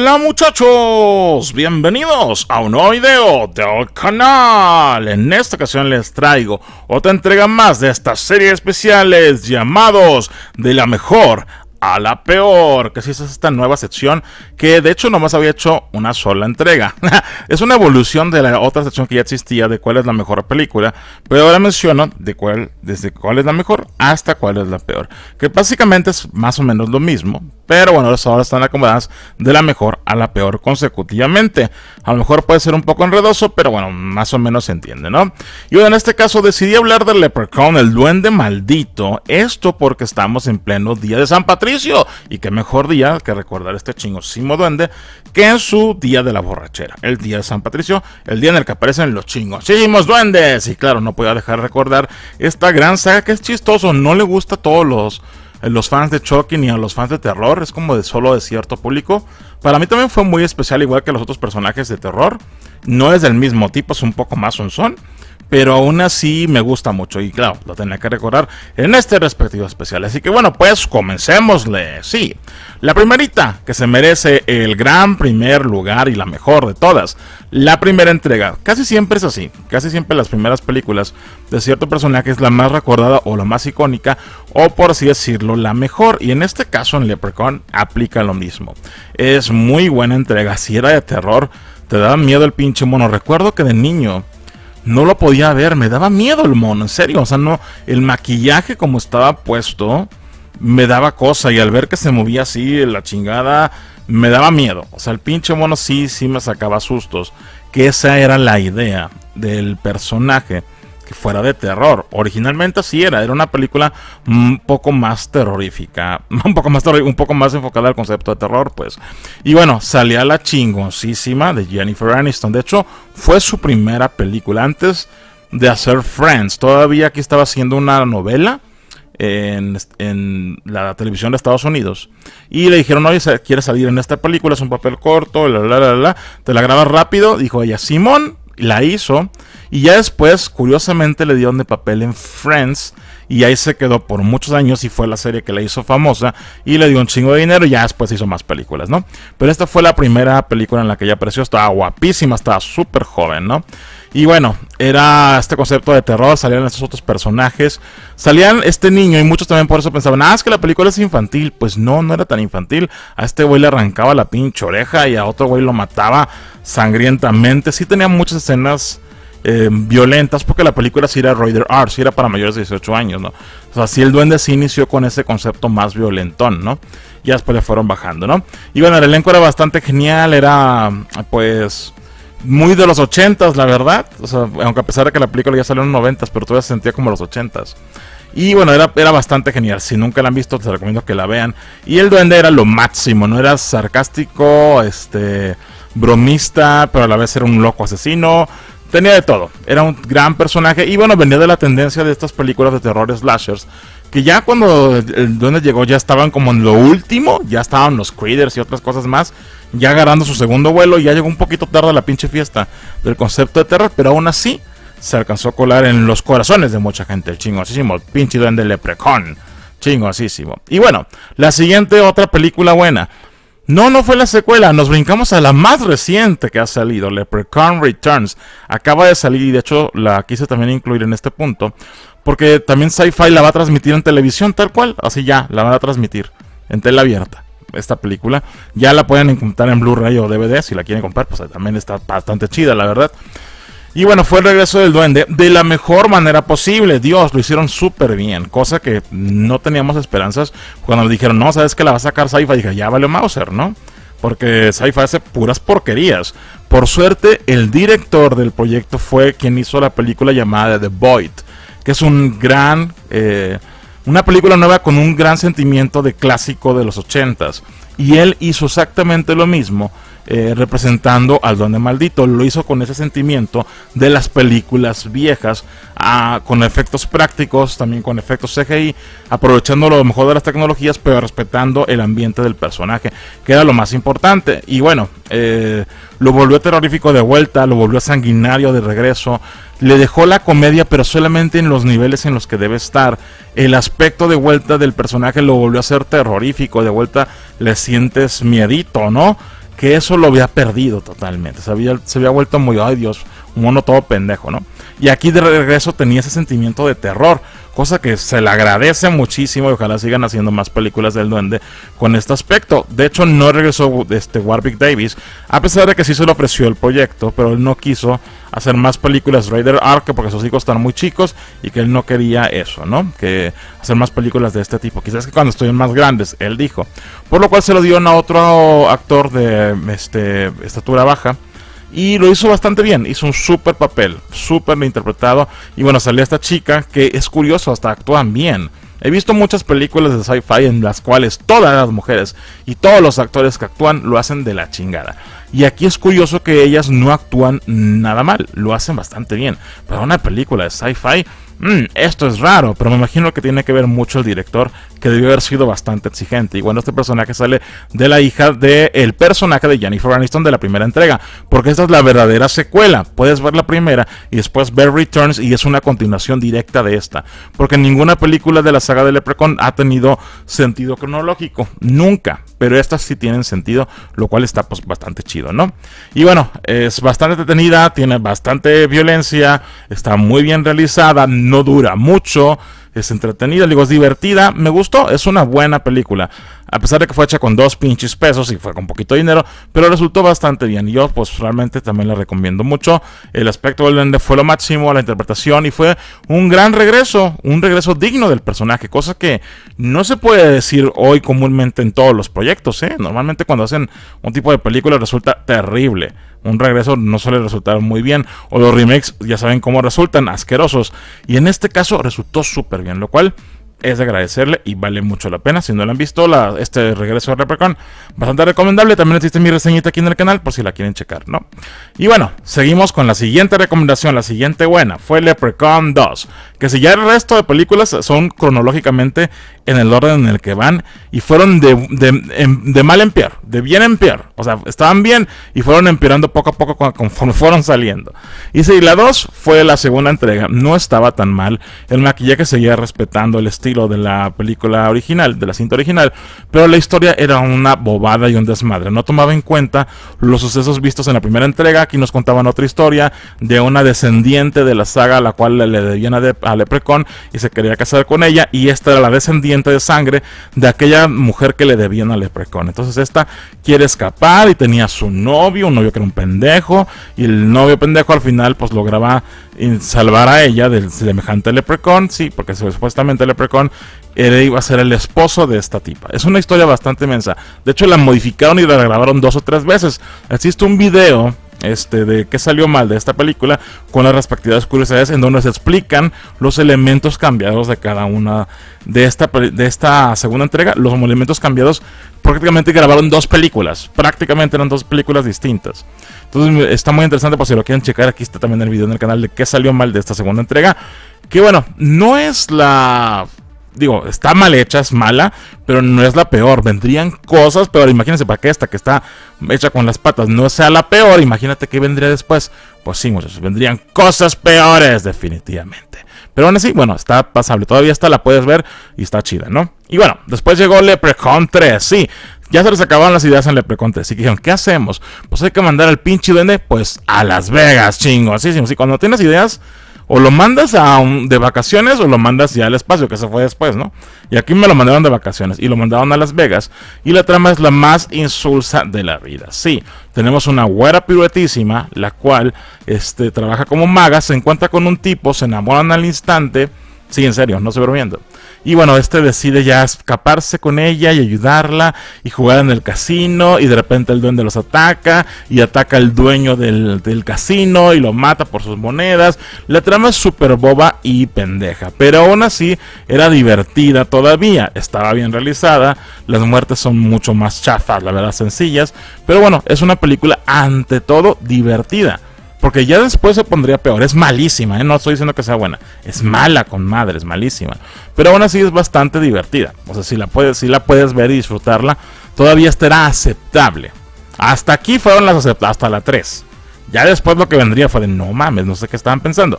Hola muchachos, bienvenidos a un nuevo video del canal. En esta ocasión les traigo otra entrega más de estas series especiales llamados de la mejor a la peor, que si es esta nueva sección que de hecho nomás había hecho una sola entrega. es una evolución de la otra sección que ya existía de cuál es la mejor película, pero ahora menciono de cuál, desde cuál es la mejor hasta cuál es la peor, que básicamente es más o menos lo mismo, pero bueno, ahora están acomodadas de la mejor a la peor consecutivamente. A lo mejor puede ser un poco enredoso, pero bueno, más o menos se entiende, ¿no? Y bueno, en este caso decidí hablar del Leprechaun, el duende maldito, esto porque estamos en pleno día de San Patricio y qué mejor día que recordar este Simo duende que en su día de la borrachera, el día de San Patricio, el día en el que aparecen los chingosimos duendes. Y claro, no podía dejar de recordar esta gran saga que es chistoso, no le gusta a todos los eh, los fans de Chucky ni a los fans de terror, es como de solo de cierto público. Para mí también fue muy especial, igual que los otros personajes de terror. No es del mismo tipo, es un poco más un son pero aún así me gusta mucho y claro, lo tenía que recordar en este respectivo especial. Así que bueno, pues comencemosle sí. La primerita que se merece el gran primer lugar y la mejor de todas, la primera entrega. Casi siempre es así, casi siempre las primeras películas de cierto personaje es la más recordada o la más icónica o por así decirlo, la mejor. Y en este caso en Leprechaun aplica lo mismo. Es muy buena entrega, si era de terror, te da miedo el pinche mono. Recuerdo que de niño no lo podía ver, me daba miedo el mono, en serio, o sea, no, el maquillaje como estaba puesto me daba cosa y al ver que se movía así, la chingada, me daba miedo, o sea, el pinche mono sí, sí me sacaba sustos, que esa era la idea del personaje que fuera de terror. Originalmente así era, era una película un poco más terrorífica, un poco más, un poco más enfocada al concepto de terror, pues. Y bueno, salía la chingoncísima de Jennifer Aniston. De hecho, fue su primera película antes de hacer Friends. Todavía que estaba haciendo una novela. En, la televisión de Estados Unidos. Y le dijeron, oye, ¿quieres salir en esta película, es un papel corto, la, la, la, la, te la grabas rápido. Dijo ella, Simón, la hizo. Y ya después, curiosamente, le dieron de papel en Friends. Y ahí se quedó por muchos años y fue la serie que la hizo famosa. Y le dio un chingo de dinero y ya después hizo más películas, ¿no? Pero esta fue la primera película en la que ella apareció. Estaba guapísima, estaba súper joven, ¿no? Y bueno, era este concepto de terror, salían estos otros personajes, salían este niño y muchos también por eso pensaban, ah, es que la película es infantil. Pues no, no era tan infantil. A este güey le arrancaba la pinche oreja y a otro güey lo mataba sangrientamente. Sí tenía muchas escenas eh, violentas porque la película sí era Raider Art sí era para mayores de 18 años, ¿no? O sea, sí el duende sí inició con ese concepto más violentón, ¿no? Y después le fueron bajando, ¿no? Y bueno, el elenco era bastante genial, era pues muy de los 80s, la verdad. aunque a pesar de que la película ya salió en los 90s, pero todavía se sentía como los 80s. Y bueno, era, era, bastante genial. Si nunca la han visto, te recomiendo que la vean. Y el duende era lo máximo, ¿no? Era sarcástico, este, bromista, pero a la vez era un loco asesino. Tenía de todo. Era un gran personaje. Y bueno, venía de la tendencia de estas películas de terror slashers. Que ya cuando el duende llegó, ya estaban como en lo último. Ya estaban los Critters y otras cosas más ya agarrando su segundo vuelo, Y ya llegó un poquito tarde la pinche fiesta del concepto de terror, pero aún así se alcanzó a colar en los corazones de mucha gente. El chingosísimo, pinche duende leprecon. Chingosísimo. Y bueno, la siguiente otra película buena. No, no fue la secuela, nos brincamos a la más reciente que ha salido, Leprechaun Returns. Acaba de salir y de hecho la quise también incluir en este punto, porque también Sci-Fi la va a transmitir en televisión tal cual, así ya, la van a transmitir en tela abierta esta película. Ya la pueden encontrar en Blu-ray o DVD si la quieren comprar, pues también está bastante chida, la verdad. Y bueno, fue el regreso del duende de la mejor manera posible. Dios, lo hicieron súper bien. Cosa que no teníamos esperanzas cuando nos dijeron, no, sabes que la va a sacar Saifa. Dije, ya vale Mauser, ¿no? Porque Saifa hace puras porquerías. Por suerte, el director del proyecto fue quien hizo la película llamada The Void, que es un gran. Eh, una película nueva con un gran sentimiento de clásico de los ochentas. Y él hizo exactamente lo mismo eh, representando al duende maldito. Lo hizo con ese sentimiento de las películas viejas, ah, con efectos prácticos, también con efectos CGI, aprovechando lo mejor de las tecnologías, pero respetando el ambiente del personaje, que era lo más importante. Y bueno, eh, lo volvió terrorífico de vuelta, lo volvió sanguinario de regreso. Le dejó la comedia, pero solamente en los niveles en los que debe estar. El aspecto de vuelta del personaje lo volvió a ser terrorífico. De vuelta le sientes miedito, ¿no? que eso lo había perdido totalmente. Se había, se había vuelto muy, ay Dios, un mono todo pendejo, ¿no? Y aquí de regreso tenía ese sentimiento de terror, cosa que se le agradece muchísimo y ojalá sigan haciendo más películas del duende con este aspecto. De hecho, no regresó este Warwick Davis, a pesar de que sí se le ofreció el proyecto, pero él no quiso hacer más películas Raider Ark porque sus hijos están muy chicos y que él no quería eso, ¿no? Que hacer más películas de este tipo. Quizás que cuando estuvieron más grandes, él dijo. Por lo cual se lo dieron a otro actor de este, estatura baja y lo hizo bastante bien, hizo un súper papel, súper bien interpretado y bueno, salió esta chica que es curioso, hasta actúan bien. He visto muchas películas de sci-fi en las cuales todas las mujeres y todos los actores que actúan lo hacen de la chingada. Y aquí es curioso que ellas no actúan nada mal, lo hacen bastante bien. Para una película de sci-fi Mm, esto es raro, pero me imagino que tiene que ver mucho el director, que debió haber sido bastante exigente. Y bueno, este personaje sale de la hija del personaje de Jennifer Aniston de la primera entrega, porque esta es la verdadera secuela. Puedes ver la primera y después ver Returns y es una continuación directa de esta, porque ninguna película de la saga de Leprechaun ha tenido sentido cronológico, nunca pero estas sí tienen sentido, lo cual está pues, bastante chido, ¿no? Y bueno, es bastante detenida, tiene bastante violencia, está muy bien realizada, no dura mucho, es entretenida, digo, es divertida, me gustó, es una buena película a pesar de que fue hecha con dos pinches pesos y fue con poquito dinero, pero resultó bastante bien. Y yo, pues realmente también la recomiendo mucho. El aspecto del de fue lo máximo, la interpretación y fue un gran regreso, un regreso digno del personaje, cosa que no se puede decir hoy comúnmente en todos los proyectos. ¿eh? Normalmente cuando hacen un tipo de película resulta terrible. Un regreso no suele resultar muy bien. O los remakes ya saben cómo resultan, asquerosos. Y en este caso resultó súper bien, lo cual es agradecerle y vale mucho la pena. Si no lo han visto, este regreso de Leprechaun bastante recomendable. También existe mi reseñita aquí en el canal por si la quieren checar, ¿no? Y bueno, seguimos con la siguiente recomendación, la siguiente buena, fue Leprechaun 2. Que si ya el resto de películas son cronológicamente en el orden en el que van y fueron de, de em, mal en peor, de bien en peor. O sea, estaban bien y fueron empeorando poco a poco conforme fueron saliendo. Y si la 2 fue la segunda entrega, no estaba tan mal. El maquillaje seguía respetando el estilo de la película original, de la cinta original, pero la historia era una bobada y un desmadre. No tomaba en cuenta los sucesos vistos en la primera entrega, aquí nos contaban otra historia de una descendiente de la saga a la cual le debían a, de y se quería casar con ella, y esta era la descendiente de sangre de aquella mujer que le debían a Leprecon. Entonces esta quiere escapar y tenía su novio, un novio que era un pendejo, y el novio pendejo al final pues lograba salvar a ella del semejante leprecon sí, porque supuestamente leprecon era, iba a ser el esposo de esta tipa. Es una historia bastante mensa. De hecho, la modificaron y la grabaron dos o tres veces. Existe un video este, de qué salió mal de esta película con las respectivas curiosidades en donde se explican los elementos cambiados de cada una de esta, de esta segunda entrega. Los elementos cambiados prácticamente grabaron dos películas, prácticamente eran dos películas distintas. Entonces está muy interesante por si lo quieren checar, aquí está también el video en el canal de qué salió mal de esta segunda entrega. Que bueno, no es la digo, está mal hecha, es mala, pero no es la peor. Vendrían cosas peores, Imagínense para que esta que está hecha con las patas no sea la peor. Imagínate qué vendría después. Pues sí, muchachos, vendrían cosas peores, definitivamente. Pero aún así, bueno, está pasable. Todavía está, la puedes ver y está chida, ¿no? Y bueno, después llegó Leprechaun 3. Sí, ya se les acabaron las ideas en Leprechaun 3. Así que dijeron, ¿qué hacemos? Pues hay que mandar al pinche duende, pues a Las Vegas, chingos Así, sí, sí. Cuando tienes ideas o lo mandas a un, de vacaciones o lo mandas ya al espacio, que se fue después, ¿no? Y aquí me lo mandaron de vacaciones y lo mandaron a Las Vegas. Y la trama es la más insulsa de la vida. Sí, tenemos una güera piruetísima, la cual este, trabaja como maga, se encuentra con un tipo, se enamoran al instante. Sí, en serio, no se bromeando. Y bueno, este decide ya escaparse con ella y ayudarla y jugar en el casino y de repente el duende los ataca y ataca al dueño del, casino y lo mata por sus monedas. La trama es súper boba y pendeja, pero aún así era divertida todavía, estaba bien realizada, las muertes son mucho más chafas, la verdad sencillas, pero bueno, es una película ante todo divertida porque ya después se pondría peor. Es malísima, ¿eh? no estoy diciendo que sea buena. Es mala con madre, es malísima. Pero aún así es bastante divertida. O sea, si la puedes, si la puedes ver y disfrutarla, todavía estará aceptable. Hasta aquí fueron las aceptables hasta la 3. Ya después lo que vendría fue de no mames, no sé qué estaban pensando.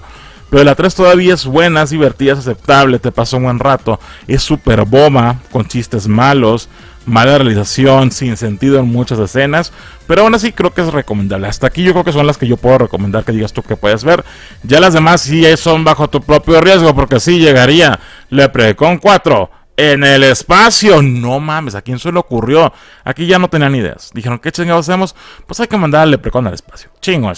Pero la 3 todavía es buena, es divertida, es aceptable, te pasó un buen rato. Es súper bomba, con chistes malos mala realización, sin sentido en muchas escenas, pero aún así creo que es recomendable. Hasta aquí yo creo que son las que yo puedo recomendar que digas tú que puedes ver. Ya las demás sí son bajo tu propio riesgo, porque sí llegaría Leprecon 4 en el espacio. No mames, ¿a quién se le ocurrió? Aquí ya no tenían ideas. Dijeron, ¿qué chingados hacemos? Pues hay que mandar Leprecon al espacio. Chingo,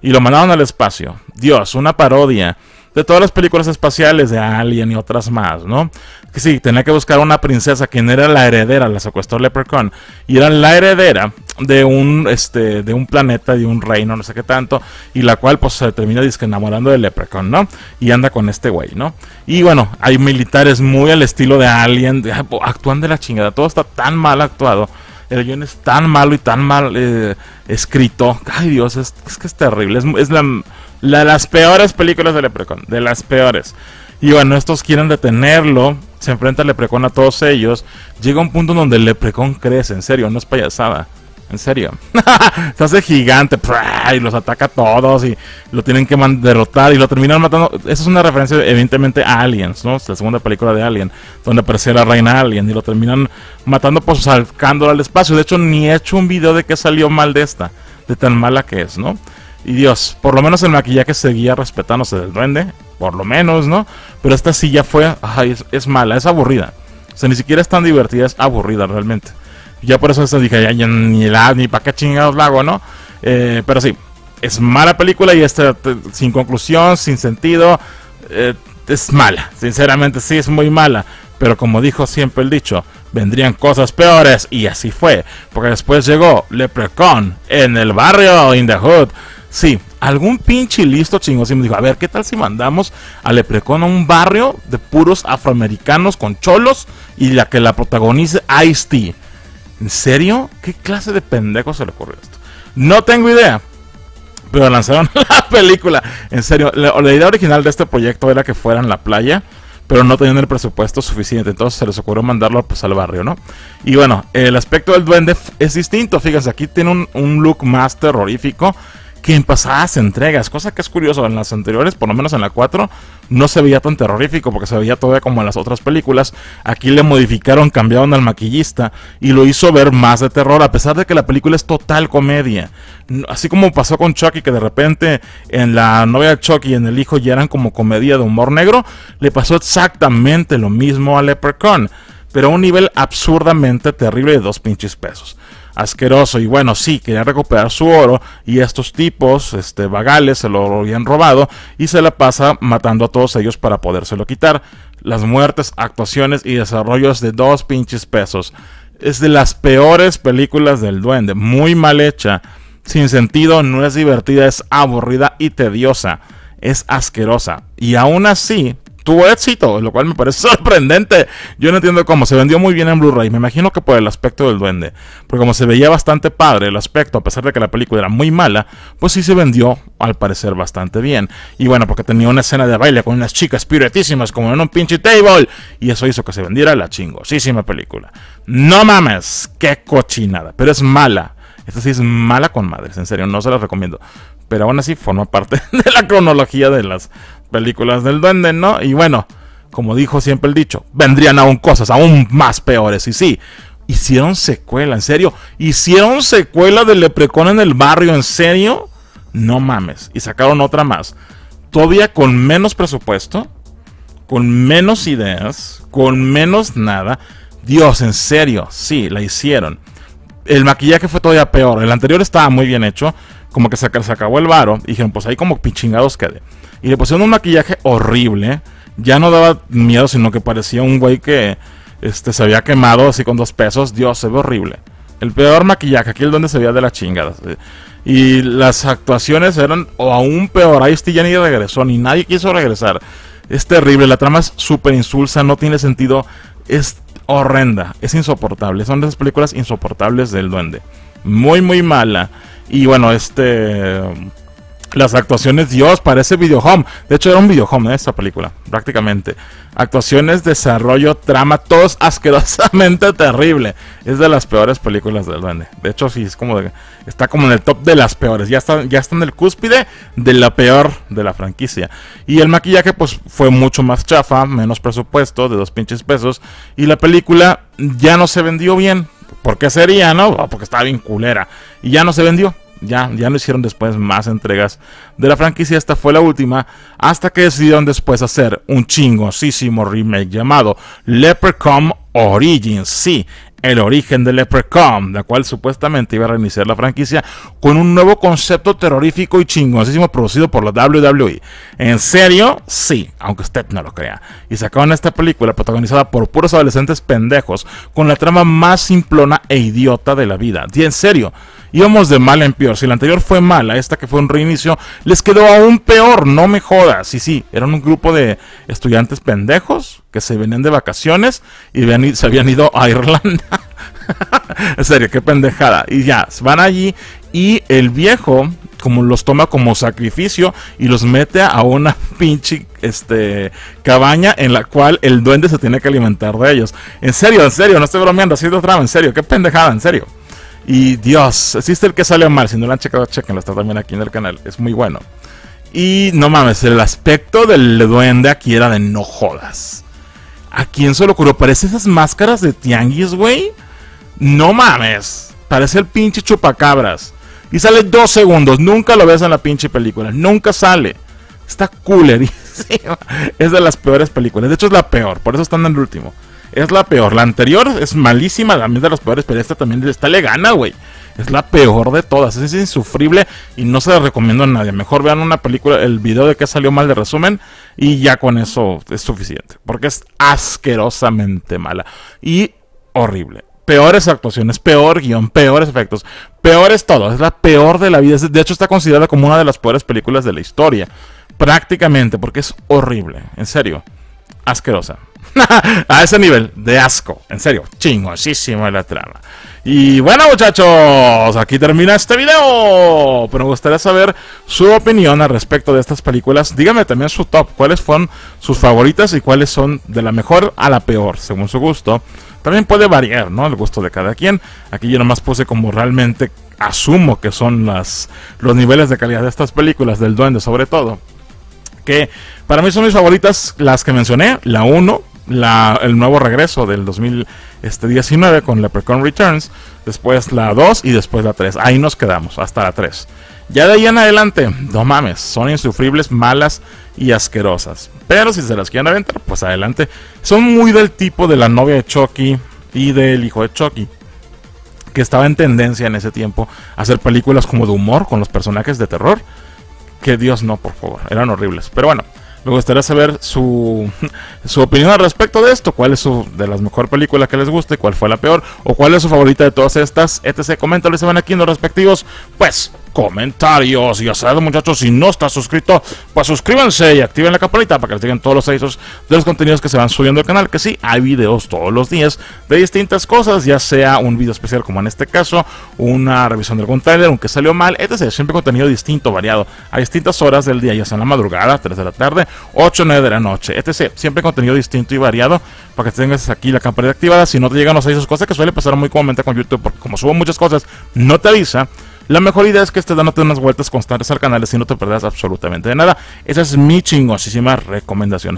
Y lo mandaron al espacio. Dios, una parodia de todas las películas espaciales de Alien y otras más, ¿no? Que sí, tenía que buscar una princesa quien era la heredera, la secuestró Leprechaun y era la heredera de un este de un planeta, de un reino, no sé qué tanto, y la cual pues se termina enamorando de Leprechaun, ¿no? Y anda con este güey, ¿no? Y bueno, hay militares muy al estilo de Alien, ah, actúan de la chingada, todo está tan mal actuado. El guion es tan malo y tan mal eh, escrito. Ay Dios, es, que es terrible. es la la las peores películas de Leprecon, de las peores. Y bueno, estos quieren detenerlo, se enfrenta Leprecon a todos ellos. Llega un punto donde el crece, en serio, no es payasada. En serio. se hace gigante. Y los ataca a todos. Y lo tienen que derrotar. Y lo terminan matando. Esa es una referencia, evidentemente, a Aliens, ¿no? la segunda película de Alien. Donde aparece la reina Alien. Y lo terminan matando, Por sacándolo al espacio. De hecho, ni he hecho un video de que salió mal de esta. De tan mala que es, ¿no? Y Dios, por lo menos el maquillaje seguía respetándose del duende, por lo menos, ¿no? Pero esta sí ya fue, es, mala, es aburrida. O sea, ni siquiera es tan divertida, es aburrida realmente. Ya por eso dije, ya, ni la, ni para qué chingados la hago, ¿no? Eh, pero sí, es mala película y esta sin conclusión, sin sentido, eh, es mala. Sinceramente, sí, es muy mala. Pero como dijo siempre el dicho, vendrían cosas peores y así fue, porque después llegó Leprecon en el barrio in the hood Sí, algún pinche listo chingo así me dijo, a ver, ¿qué tal si mandamos a Leprecon a un barrio de puros afroamericanos con cholos y la que la protagonice Ice-T? ¿En serio? ¿Qué clase de pendejo se le ocurrió esto? No tengo idea, pero lanzaron la película. En serio, la, idea original de este proyecto era que fuera en la playa, pero no tenían el presupuesto suficiente, entonces se les ocurrió mandarlo pues, al barrio, ¿no? Y bueno, el aspecto del duende es distinto, fíjense, aquí tiene un look más terrorífico, que en pasadas entregas, cosa que es curioso, en las anteriores, por lo menos en la 4, no se veía tan terrorífico porque se veía todavía como en las otras películas, aquí le modificaron, cambiaron al maquillista y lo hizo ver más de terror, a pesar de que la película es total comedia, así como pasó con Chucky, que de repente en la novia de Chucky y en el hijo ya eran como comedia de humor negro, le pasó exactamente lo mismo a Leprechaun, pero a un nivel absurdamente terrible de dos pinches pesos asqueroso. Y bueno, sí, querían recuperar su oro y estos tipos, este, vagales, se lo habían robado y se la pasa matando a todos ellos para podérselo quitar. Las muertes, actuaciones y desarrollos de dos pinches pesos. Es de las peores películas del duende, muy mal hecha, sin sentido, no es divertida, es aburrida y tediosa, es asquerosa. Y aún así, tuvo éxito, lo cual me parece sorprendente. Yo no entiendo cómo. Se vendió muy bien en Blu-ray. Me imagino que por el aspecto del duende. Porque como se veía bastante padre el aspecto, a pesar de que la película era muy mala, pues sí se vendió al parecer bastante bien. Y bueno, porque tenía una escena de baile con unas chicas piruetísimas como en un pinche table. Y eso hizo que se vendiera la chingosísima película. No mames, qué cochinada. Pero es mala. Esta sí es mala con madres, en serio, no se la recomiendo pero aún así forma parte de la cronología de las películas del duende, ¿no? Y bueno, como dijo siempre el dicho, vendrían aún cosas aún más peores, y sí. Hicieron secuela, en serio. Hicieron secuela de Leprecon en el barrio, en serio. No mames. Y sacaron otra más. Todavía con menos presupuesto, con menos ideas, con menos nada. Dios, en serio, sí, la hicieron. El maquillaje fue todavía peor. El anterior estaba muy bien hecho como que se, se acabó el varo y dijeron, pues ahí como pinchingados quede. Y le pusieron un maquillaje horrible. Ya no daba miedo, sino que parecía un güey que este, se había quemado así con dos pesos. Dios, se ve horrible. El peor maquillaje, aquí el donde se veía de las chingadas. Y las actuaciones eran o aún peor. Ahí este ya ni regresó, ni nadie quiso regresar. Es terrible, la trama es súper insulsa, no tiene sentido. Es horrenda, es insoportable. Son de esas películas insoportables del duende. Muy, muy mala. Y bueno, este. Las actuaciones, Dios, parece video home. De hecho, era un video home ¿eh? esta película, prácticamente. Actuaciones, desarrollo, trama, todos asquerosamente terrible. Es de las peores películas del Duende. De hecho, sí, es como está como en el top de las peores. Ya está, ya está en el cúspide de la peor de la franquicia. Y el maquillaje, pues, fue mucho más chafa, menos presupuesto, de dos pinches pesos. Y la película ya no se vendió bien. ¿Por qué sería, no? Oh, porque estaba bien culera. Y ya no se vendió. Ya, ya no hicieron después más entregas de la franquicia. Esta fue la última. Hasta que decidieron después hacer un chingosísimo remake llamado Leprechaun Origins. Sí, el origen de Leprechaun, la cual supuestamente iba a reiniciar la franquicia con un nuevo concepto terrorífico y chingosísimo producido por la WWE. ¿En serio? Sí, aunque usted no lo crea. Y sacaron esta película protagonizada por puros adolescentes pendejos con la trama más simplona e idiota de la vida. Y en serio, íbamos de mal en peor. Si la anterior fue mala, esta que fue un reinicio, les quedó aún peor, no me jodas. Y sí, eran un grupo de estudiantes pendejos que se venían de vacaciones y se habían ido a Irlanda. en serio, qué pendejada. Y ya, van allí y el viejo como los toma como sacrificio y los mete a una pinche este, cabaña en la cual el duende se tiene que alimentar de ellos. En serio, en serio, no estoy bromeando, así de trama, en serio, qué pendejada, en serio. Y Dios, existe el que salió mal. Si no lo han checado, chequenlo. Está también aquí en el canal. Es muy bueno. Y no mames, el aspecto del duende aquí era de no jodas. ¿A quién se lo ocurrió? Parece esas máscaras de tianguis, güey. No mames. Parece el pinche chupacabras. Y sale dos segundos. Nunca lo ves en la pinche película. Nunca sale. Está cooler. es de las peores películas. De hecho, es la peor. Por eso están en el último es la peor. La anterior es malísima, la es de las peores, pero esta también está le gana, güey. Es la peor de todas, es insufrible y no se la recomiendo a nadie. Mejor vean una película, el video de que salió mal de resumen y ya con eso es suficiente, porque es asquerosamente mala y horrible. Peores actuaciones, peor guión, peores efectos, peor es todo. Es la peor de la vida. De hecho, está considerada como una de las peores películas de la historia. Prácticamente, porque es horrible. En serio. Asquerosa. a ese nivel de asco. En serio, chingosísimo la trama. Y bueno, muchachos, aquí termina este video. Pero me gustaría saber su opinión al respecto de estas películas. Díganme también su top. ¿Cuáles fueron sus favoritas y cuáles son de la mejor a la peor, según su gusto? También puede variar, ¿no? El gusto de cada quien. Aquí yo nomás puse como realmente asumo que son las, los niveles de calidad de estas películas, del duende sobre todo. Que para mí son mis favoritas las que mencioné, la 1, el nuevo regreso del 2019 con Leprechaun Returns, después la 2 y después la 3. Ahí nos quedamos, hasta la 3. Ya de ahí en adelante, no mames, son insufribles, malas y asquerosas. Pero si se las quieren aventar, pues adelante. Son muy del tipo de la novia de Chucky y del hijo de Chucky. Que estaba en tendencia en ese tiempo a hacer películas como de humor con los personajes de terror. Que Dios no, por favor, eran horribles. Pero bueno, me gustaría saber su, opinión al respecto de esto. ¿Cuál es de las mejores películas que les guste? ¿Cuál fue la peor? ¿O cuál es su favorita de todas estas? Etc. comenta se van aquí en los respectivos. Pues comentarios. Y ya saben, muchachos, si no estás suscrito, pues suscríbanse y activen la campanita para que les lleguen todos los avisos de los contenidos que se van subiendo al canal. Que sí, hay videos todos los días de distintas cosas, ya sea un video especial como en este caso, una revisión de algún trailer, aunque salió mal, etc. Siempre contenido distinto, variado, a distintas horas del día, ya sea en la madrugada, 3 de la tarde, 8 o 9 de la noche, es Siempre contenido distinto y variado para que tengas aquí la campanita activada. Si no te llegan los avisos, cosas que suele pasar muy comúnmente con YouTube, porque como subo muchas cosas, no te avisa. La mejor idea es que estés dándote unas vueltas constantes al canal y no te perderás absolutamente de nada. Esa es mi chingosísima recomendación.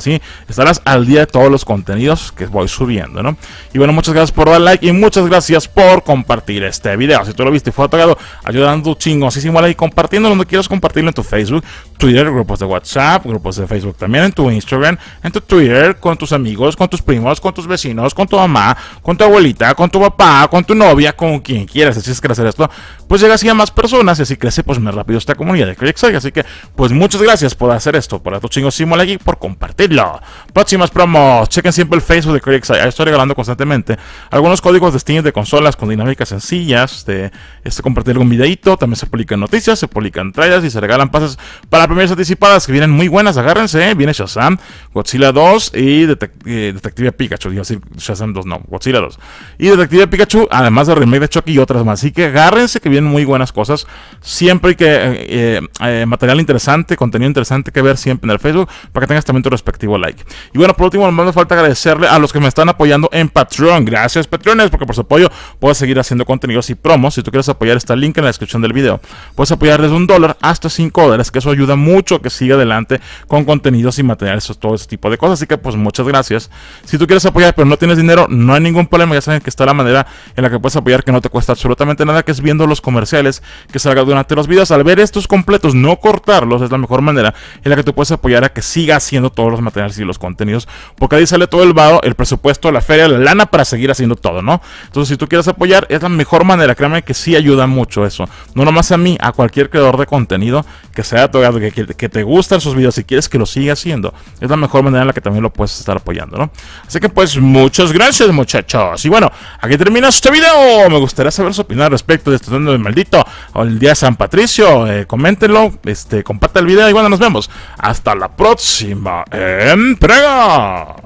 Estarás al día de todos los contenidos que voy subiendo. ¿no? Y bueno, muchas gracias por dar like y muchas gracias por compartir este video. Si tú lo viste y fue atacado, ayudando chingosísimo like y compartiéndolo donde quieras compartirlo en tu Facebook, Twitter, grupos de WhatsApp, grupos de Facebook también, en tu Instagram, en tu Twitter, con tus amigos, con tus primos, con tus vecinos, con tu mamá, con tu abuelita, con tu papá, con tu novia, con quien quieras. Si que hacer esto, pues llega así a más personas y así crece pues más rápido esta comunidad de CraigSide. Así que pues muchas gracias por hacer esto, por tu chingo Simol y por compartirlo. Próximas promos, chequen siempre el Facebook de Project estoy regalando constantemente algunos códigos de Steam de consolas con dinámicas sencillas, de este compartir algún videito, también se publican noticias, se publican trailers y se regalan pases para primeras anticipadas que vienen muy buenas, agárrense, ¿eh? viene Shazam, Godzilla 2 y eh, Detective Pikachu, digo así, Shazam 2 no, Godzilla 2 y Detective Pikachu, además de remake de Chucky y otras más. Así que agárrense que vienen muy buenas cosas. Siempre hay que eh, eh, eh, material interesante, contenido interesante que ver siempre en el Facebook para que tengas también tu respectivo like. Y bueno, por último, me falta agradecerle a los que me están apoyando en Patreon. Gracias, Patreones, porque por su apoyo puedo seguir haciendo contenidos y promos. Si tú quieres apoyar, está el link en la descripción del video. Puedes apoyar desde un dólar hasta cinco dólares, que eso ayuda mucho a que siga adelante con contenidos y materiales, todo ese tipo de cosas. Así que, pues, muchas gracias. Si tú quieres apoyar, pero no tienes dinero, no hay ningún problema. Ya saben que está la manera en la que puedes apoyar que no te cuesta absolutamente nada, que es viendo los comerciales que salgan durante los videos. Al ver estos completos, no cortarlos, es la mejor manera en la que tú puedes apoyar a que siga haciendo todos los materiales y los contenidos, porque ahí sale todo el vado, el presupuesto, la feria, la lana para seguir haciendo todo, ¿no? Entonces, si tú quieres apoyar, es la mejor manera, créame que sí ayuda mucho eso. No nomás a mí, a cualquier creador de contenido que sea tocado, que, que te gustan sus videos y quieres que lo siga haciendo. Es la mejor manera en la que también lo puedes estar apoyando, ¿no? Así que pues muchas gracias muchachos. Y bueno, aquí termina este video. Me gustaría saber su opinión respecto de este maldito el día San Patricio. Eh, coméntenlo, este, comparte el video y bueno, nos vemos. Hasta la próxima entrega.